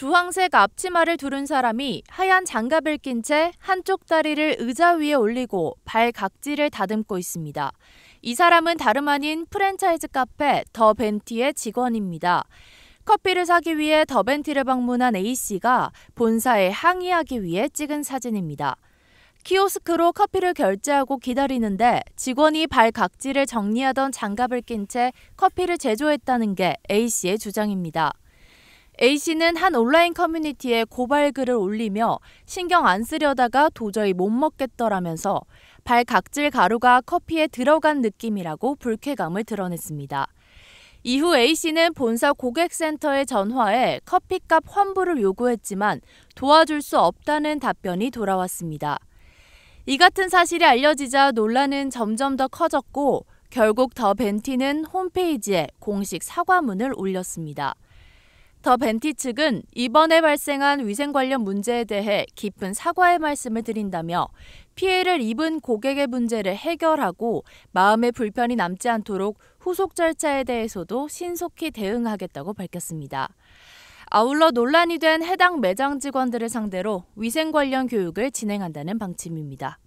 주황색 앞치마를 두른 사람이 하얀 장갑을 낀 채 한쪽 다리를 의자 위에 올리고 발 각지를 다듬고 있습니다. 이 사람은 다름 아닌 프랜차이즈 카페 더 벤티의 직원입니다. 커피를 사기 위해 더 벤티를 방문한 A씨가 본사에 항의하기 위해 찍은 사진입니다. 키오스크로 커피를 결제하고 기다리는데 직원이 발 각지를 정리하던 장갑을 낀 채 커피를 제조했다는 게 A씨의 주장입니다. A씨는 한 온라인 커뮤니티에 고발 글을 올리며 신경 안 쓰려다가 도저히 못 먹겠더라면서 발각질 가루가 커피에 들어간 느낌이라고 불쾌감을 드러냈습니다. 이후 A씨는 본사 고객센터에 전화해 커피값 환불을 요구했지만 도와줄 수 없다는 답변이 돌아왔습니다. 이 같은 사실이 알려지자 논란은 점점 더 커졌고 결국 더 벤티는 홈페이지에 공식 사과문을 올렸습니다. 더 벤티 측은 이번에 발생한 위생 관련 문제에 대해 깊은 사과의 말씀을 드린다며 피해를 입은 고객의 문제를 해결하고 마음의 불편이 남지 않도록 후속 절차에 대해서도 신속히 대응하겠다고 밝혔습니다. 아울러 논란이 된 해당 매장 직원들을 상대로 위생 관련 교육을 진행한다는 방침입니다.